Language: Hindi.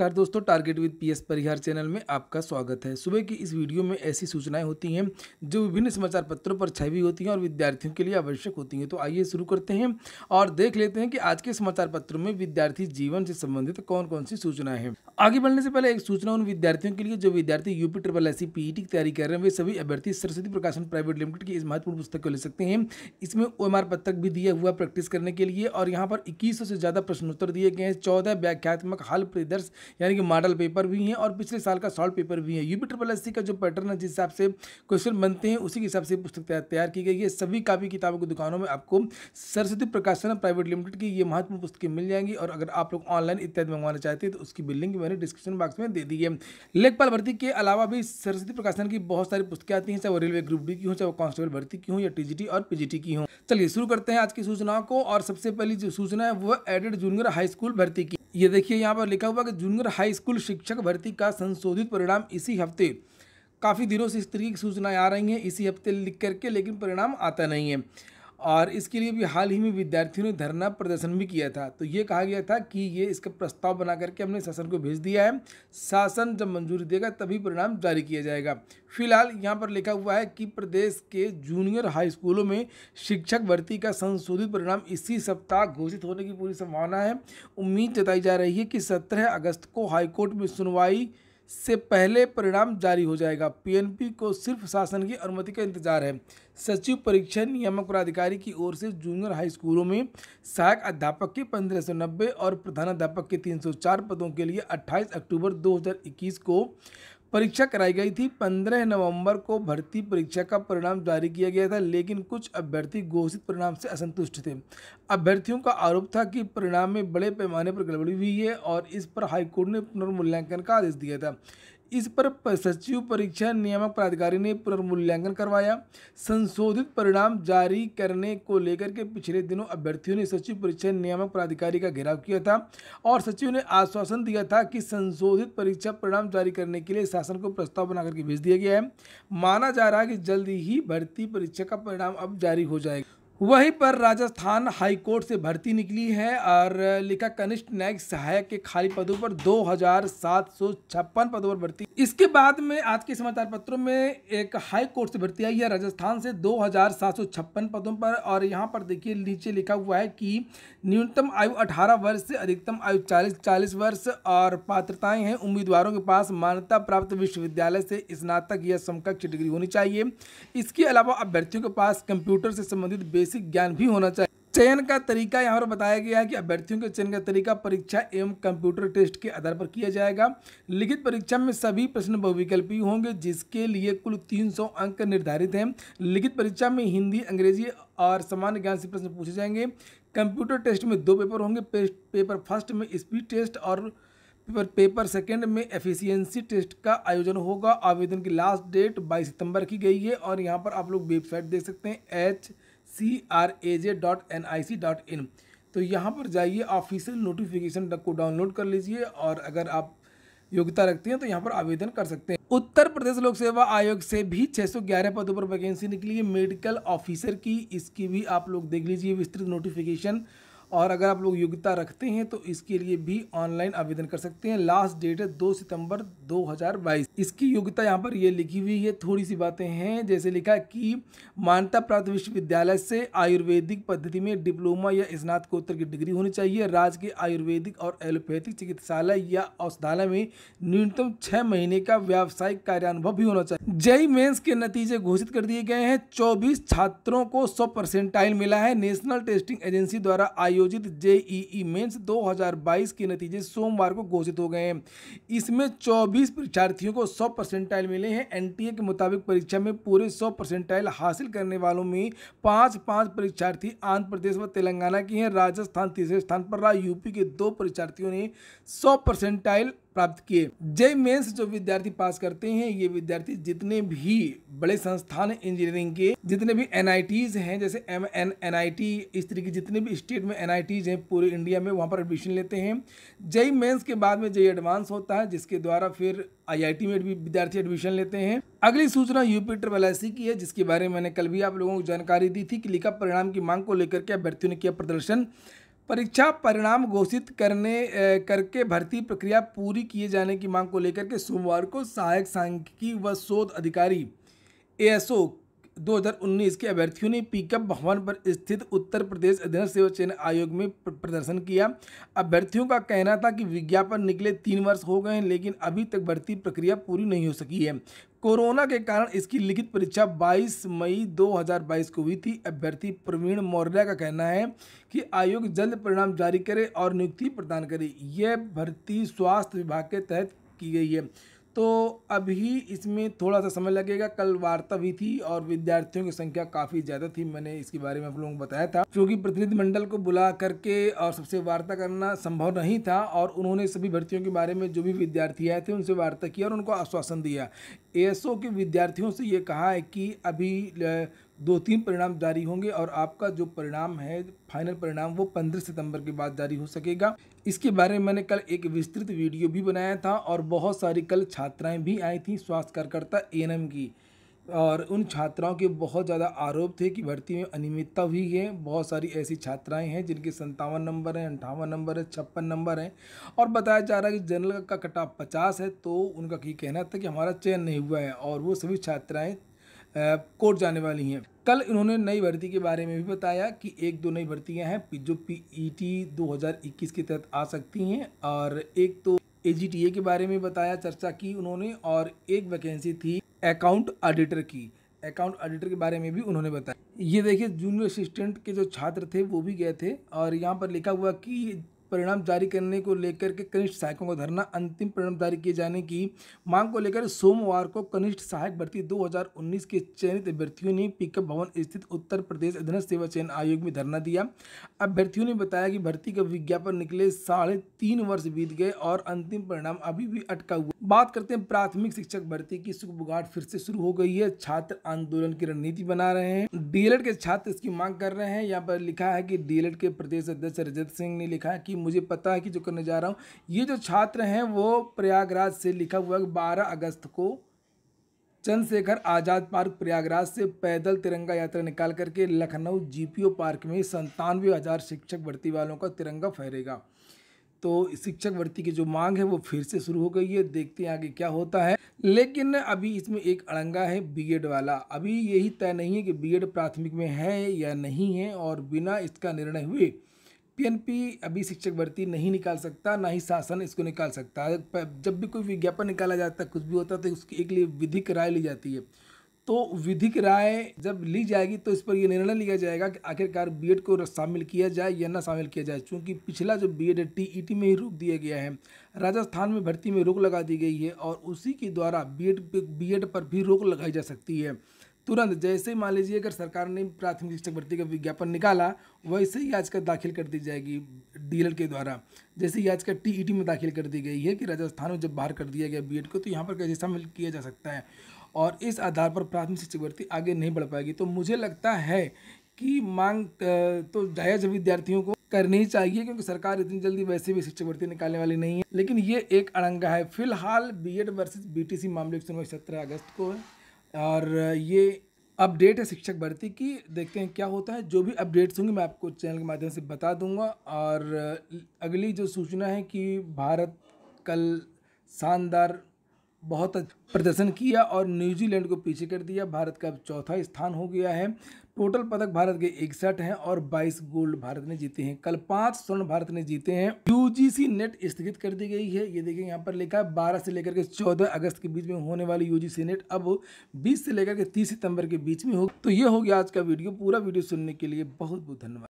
नमस्कार दोस्तों target with PS Parihar channel में आपका स्वागत है सुबह की इस वीडियो में ऐसी सूचनाएं होती हैं जो विभिन्न समाचार पत्रों पर छाई हुई होती हैं और विद्यार्थियों के लिए आवश्यक होती हैं तो आइए शुरू करते हैं और देख लेते हैं कि आज के समाचार पत्रों में विद्यार्थी जीवन से संबंधित कौन कौन सी सूचनाएं हैं आगे बढ़ने से पहले एक सूचना उन विद्यार्थियों के लिए जो विद्यार्थी यूपी ट्रिपल एस पीई की तैयारी कर रहे हैं वे सभी अभ्यर्थी सरस्वती प्रकाशन प्राइवेट लिमिटेड की इस महत्वपूर्ण पुस्तक को ले सकते हैं इसमें ओ पत्रक भी दिया हुआ प्रैक्टिस करने के लिए और यहाँ पर इक्कीस से ज़्यादा प्रश्नोत्तर दिए गए हैं चौदह व्याख्यात्मक हाल प्रदर्श यानी कि मॉडल पेपर भी हैं और पिछले साल का सॉल्व पेपर भी है यू ट्रिपल एस का जो पैटर्न है जिस हिसाब से क्वेश्चन बनते हैं उसी के हिसाब से पुस्तक तैयार की गई है सभी कापी किताबों की दुकानों में आपको सरस्वती प्रकाशन प्राइवेट लिमिटेड की ये महत्वपूर्ण पुस्तकें मिल जाएंगी और अगर आप लोग ऑनलाइन इत्यादि मंगवाना चाहते हैं तो उसकी भी लिंक मैंने डिस्क्रिप्शन बॉक्स में दे दी है लेखपाल भर्ती के अलावा भी सरस्वती प्रकाशन की बहुत सारी पुस्तकें आती हैं चाहे वो रेलवे ग्रुप डी की हो चाहे वो कांस्टेबल भर्ती की हो या टी और पीजीटी की हो चलिए शुरू करते हैं आज की सूचनाओं को और सबसे पहली जो सूचना है वो एडेड जूनियर हाई स्कूल भर्ती की ये देखिए यहाँ पर लिखा हुआ कि जूनियर हाई स्कूल शिक्षक भर्ती का संशोधित परिणाम इसी हफ्ते काफ़ी दिनों से इस तरीके की सूचनाएँ आ रही हैं इसी हफ्ते लिख करके लेकिन परिणाम आता नहीं है और इसके लिए भी हाल ही में विद्यार्थियों ने धरना प्रदर्शन भी किया था तो ये कहा गया था कि ये इसका प्रस्ताव बना करके हमने शासन को भेज दिया है शासन जब मंजूरी देगा तभी परिणाम जारी किया जाएगा फिलहाल यहाँ पर लिखा हुआ है कि प्रदेश के जूनियर हाई स्कूलों में शिक्षक भर्ती का संशोधित परिणाम इसी सप्ताह घोषित होने की पूरी संभावना है उम्मीद जताई जा रही है कि सत्रह अगस्त को हाईकोर्ट में सुनवाई से पहले परिणाम जारी हो जाएगा पीएनपी को सिर्फ शासन की अनुमति का इंतजार है सचिव परीक्षा नियामक प्राधिकारी की ओर से जूनियर हाई स्कूलों में सहायक अध्यापक के पंद्रह सौ नब्बे और प्रधानाध्यापक के तीन सौ चार पदों के लिए अट्ठाईस अक्टूबर दो हज़ार इक्कीस को परीक्षा कराई गई थी 15 नवंबर को भर्ती परीक्षा का परिणाम जारी किया गया था लेकिन कुछ अभ्यर्थी घोषित परिणाम से असंतुष्ट थे अभ्यर्थियों का आरोप था कि परिणाम में बड़े पैमाने पर गड़बड़ी हुई है और इस पर हाईकोर्ट ने पुनर्मूल्यांकन का आदेश दिया था इस पर सचिव परीक्षा नियामक प्राधिकारी ने पुनर्मूल्यांकन करवाया संशोधित परिणाम जारी करने को लेकर के पिछले दिनों अभ्यर्थियों ने सचिव परीक्षा नियामक प्राधिकारी का घेराव किया था और सचिव ने आश्वासन दिया था कि संशोधित परीक्षा परिणाम जारी करने के लिए शासन को प्रस्ताव बना करके भेज दिया गया है माना जा रहा है कि जल्द ही भर्ती परीक्षा का परिणाम अब जारी हो जाएगा वहीं पर राजस्थान हाईकोर्ट से भर्ती निकली है और लिखा कनिष्ठ न्यायिक सहायक के खाली पदों पर दो हजार सात सौ छप्पन पदों पर भर्ती इसके बाद में आज के समाचार पत्रों में एक हाई कोर्ट से भर्ती आई है राजस्थान से दो हजार सात सौ छप्पन पदों पर और यहाँ पर देखिए नीचे लिखा हुआ है कि न्यूनतम आयु अठारह वर्ष से अधिकतम आयु चालीस चालीस वर्ष और पात्रताएं हैं उम्मीदवारों के पास मान्यता प्राप्त विश्वविद्यालय से स्नातक या समकक्ष डिग्री होनी चाहिए इसके अलावा अभ्यर्थियों के पास कंप्यूटर से संबंधित बेस बेसिक ज्ञान भी होना चाहिए चयन का तरीका यहाँ पर बताया गया है कि अभ्यर्थियों के चयन का तरीका परीक्षा एवं कंप्यूटर टेस्ट के आधार पर किया जाएगा लिखित परीक्षा में सभी प्रश्न बहुविकल्पी होंगे जिसके लिए कुल 300 अंक निर्धारित हैं लिखित परीक्षा में हिंदी अंग्रेजी और सामान्य ज्ञान से प्रश्न पूछे जाएंगे कंप्यूटर टेस्ट में दो पेपर होंगे पेपर फर्स्ट में स्पीड टेस्ट और पेपर पेपर सेकेंड में एफिशियंसी टेस्ट का आयोजन होगा आवेदन की लास्ट डेट 22 सितंबर की गई है और यहाँ पर आप लोग वेबसाइट देख सकते हैं H C R A J dot N I C dot in तो यहाँ पर जाइए ऑफिशियल नोटिफिकेशन को डाउनलोड कर लीजिए और अगर आप योग्यता रखते हैं तो यहाँ पर आवेदन कर सकते हैं उत्तर प्रदेश लोक सेवा आयोग से भी 611 पदों पर वैकेंसी निकली है मेडिकल ऑफिसर की इसकी भी आप लोग देख लीजिए विस्तृत नोटिफिकेशन और अगर आप लोग योग्यता रखते हैं तो इसके लिए भी ऑनलाइन आवेदन कर सकते हैं लास्ट डेट है दो सितंबर 2022 इसकी योग्यता यहाँ पर ये लिखी हुई है थोड़ी सी बातें हैं जैसे लिखा कि मान्यता प्राप्त विश्वविद्यालय से आयुर्वेदिक पद्धति में डिप्लोमा या स्नातकोत्तर की डिग्री होनी चाहिए राज्य के आयुर्वेदिक और एलोपैथिक चिकित्सालय या औषधालय में न्यूनतम छः महीने का व्यावसायिक कार्यानुभव भी होना चाहिए जय मेन्स के नतीजे घोषित कर दिए गए हैं चौबीस छात्रों को सौ परसेंटाइल मिला है नेशनल टेस्टिंग एजेंसी द्वारा आयोग आयोजित जेईई मेंस 2022 के नतीजे सोमवार को घोषित हो गए हैं इसमें 24 परीक्षार्थियों को 100 परसेंटाइल मिले हैं एनटीए के मुताबिक परीक्षा में पूरे 100 परसेंटाइल हासिल करने वालों में पाँच पाँच परीक्षार्थी आंध्र प्रदेश व तेलंगाना के हैं राजस्थान तीसरे स्थान पर रहा यूपी के दो परीक्षार्थियों ने सौ परसेंटाइल प्राप्त किए जे मेंस जो विद्यार्थी पास करते हैं ये विद्यार्थी जितने भी बड़े संस्थान इंजीनियरिंग के जितने भी एन हैं जैसे एम एन एन इस तरह की जितने भी स्टेट में एन हैं पूरे इंडिया में वहाँ पर एडमिशन लेते हैं जय मेंस के बाद में जय एडवांस होता है जिसके द्वारा फिर आई में भी विद्यार्थी एडमिशन लेते हैं अगली सूचना यूपी ट्रिपल एस की है जिसके बारे में मैंने कल भी आप लोगों को जानकारी दी थी कि लिखा परिणाम की मांग को लेकर के अभ्यर्थियों ने किया प्रदर्शन परीक्षा परिणाम घोषित करने करके भर्ती प्रक्रिया पूरी किए जाने की मांग को लेकर के सोमवार को सहायक सांख्यिकी व शोध अधिकारी एएसओ 2019 के अभ्यर्थियों ने पिकअप भवन पर स्थित उत्तर प्रदेश अध्ययन सेवा चयन आयोग में प्रदर्शन किया अभ्यर्थियों का कहना था कि विज्ञापन निकले तीन वर्ष हो गए हैं लेकिन अभी तक भर्ती प्रक्रिया पूरी नहीं हो सकी है कोरोना के कारण इसकी लिखित परीक्षा 22 मई 2022 को हुई थी अभ्यर्थी प्रवीण मौर्य का कहना है कि आयोग जल्द परिणाम जारी करे और नियुक्ति प्रदान करे यह भर्ती स्वास्थ्य विभाग के तहत की गई है तो अभी इसमें थोड़ा सा समय लगेगा कल वार्ता भी थी और विद्यार्थियों की संख्या काफ़ी ज़्यादा थी मैंने इसके बारे में आप लोगों को बताया था क्योंकि प्रतिनिधिमंडल को बुला करके और सबसे वार्ता करना संभव नहीं था और उन्होंने सभी भर्तियों के बारे में जो भी विद्यार्थी आए थे उनसे वार्ता किया और उनको आश्वासन दिया ए के विद्यार्थियों से ये कहा है कि अभी दो तीन परिणाम जारी होंगे और आपका जो परिणाम है फाइनल परिणाम वो 15 सितंबर के बाद जारी हो सकेगा इसके बारे में मैंने कल एक विस्तृत वीडियो भी बनाया था और बहुत सारी कल छात्राएं भी आई थी स्वास्थ्य कार्यकर्ता ए की और उन छात्राओं के बहुत ज़्यादा आरोप थे कि भर्ती में अनियमितता हुई है बहुत सारी ऐसी छात्राएं हैं जिनके संतावन नंबर हैं अंठावन नंबर है छप्पन नंबर हैं और बताया जा रहा है कि जनरल का कटा पचास है तो उनका ये कहना था कि हमारा चयन नहीं हुआ है और वो सभी छात्राएं कोर्ट जाने वाली हैं कल इन्होंने नई भर्ती के बारे में भी बताया कि एक दो नई भर्तियां हैं जो पी 2021 टी दो के तहत आ सकती हैं और एक तो ए के बारे में बताया चर्चा की उन्होंने और एक वैकेंसी थी अकाउंट ऑडिटर की अकाउंट ऑडिटर के बारे में भी उन्होंने बताया ये देखिए जूनियर असिस्टेंट के जो छात्र थे वो भी गए थे और यहाँ पर लिखा हुआ कि परिणाम जारी करने को लेकर के कनिष्ठ सहायकों का धरना अंतिम परिणाम जारी किए जाने की मांग को लेकर सोमवार को कनिष्ठ सहायक भर्ती 2019 के चयनित अभ्यर्थियों ने पिकअप भवन स्थित उत्तर प्रदेश अधीन सेवा चयन आयोग में धरना दिया अभ्यर्थियों ने बताया कि भर्ती का विज्ञापन निकले साढ़े तीन वर्ष बीत गए और अंतिम परिणाम अभी भी अटका हुआ बात करते हैं प्राथमिक शिक्षक भर्ती की सुखबुगाट फिर से शुरू हो गई है छात्र आंदोलन की रणनीति बना रहे हैं डीएलएड के छात्र इसकी मांग कर रहे हैं यहाँ पर लिखा है कि डीएलएड के प्रदेश अध्यक्ष रजत सिंह ने लिखा है कि मुझे पता है कि जो करने जा रहा हूँ ये जो छात्र हैं वो प्रयागराज से लिखा हुआ है बारह अगस्त को चंद्रशेखर आज़ाद पार्क प्रयागराज से पैदल तिरंगा यात्रा निकाल करके लखनऊ जीपीओ पार्क में संतानवे हज़ार शिक्षक भर्ती वालों का तिरंगा फहरेगा तो शिक्षक भर्ती की जो मांग है वो फिर से शुरू हो गई है देखते हैं आगे क्या होता है लेकिन अभी इसमें एक अड़ंगा है बीएड वाला अभी यही तय नहीं है कि बीएड प्राथमिक में है या नहीं है और बिना इसका निर्णय हुए पीएनपी अभी शिक्षक भर्ती नहीं निकाल सकता ना ही शासन इसको निकाल सकता है जब भी कोई विज्ञापन निकाला जाता है कुछ भी होता है तो उसकी एक लिए विधिक राय ली जाती है तो विधिक राय जब ली जाएगी तो इस पर यह निर्णय लिया जाएगा कि आखिरकार बी को शामिल किया जाए या ना शामिल किया जाए क्योंकि पिछला जो बी एड टी में ही रोक दिया गया है राजस्थान में भर्ती में रोक लगा दी गई है और उसी के द्वारा बी एड पर भी रोक लगाई जा सकती है तुरंत जैसे ही मान लीजिए अगर सरकार ने प्राथमिक शिक्षक भर्ती का विज्ञापन निकाला वैसे ही याचिका दाखिल कर दी जाएगी डीलर के द्वारा जैसे याचिका टीईटी में दाखिल कर दी गई है कि राजस्थान में जब बाहर कर दिया गया बीएड को तो यहाँ पर कैसे शामिल किया जा सकता है और इस आधार पर प्राथमिक शिक्षक भर्ती आगे नहीं बढ़ पाएगी तो मुझे लगता है कि मांग तो जायज़ विद्यार्थियों को करनी ही चाहिए क्योंकि सरकार इतनी जल्दी वैसे भी शिक्षक भर्ती निकालने वाली नहीं है लेकिन ये एक अड़ंगा है फिलहाल बी वर्सेस बीटीसी मामले की सुनवाई सत्रह अगस्त को है और ये अपडेट है शिक्षक भर्ती की देखते हैं क्या होता है जो भी अपडेट्स होंगे मैं आपको चैनल के माध्यम से बता दूंगा और अगली जो सूचना है कि भारत कल शानदार बहुत प्रदर्शन किया और न्यूजीलैंड को पीछे कर दिया भारत का चौथा स्थान हो गया है टोटल पदक भारत के इकसठ हैं और 22 गोल्ड भारत ने जीते हैं कल पांच स्वर्ण भारत ने जीते हैं यूजीसी नेट स्थगित कर दी गई है ये देखिए यहाँ पर लिखा है बारह से लेकर के 14 अगस्त के बीच में होने वाली यूजीसी नेट अब 20 से लेकर के 30 सितंबर के बीच में होगी तो ये हो गया आज का वीडियो पूरा वीडियो सुनने के लिए बहुत बहुत धन्यवाद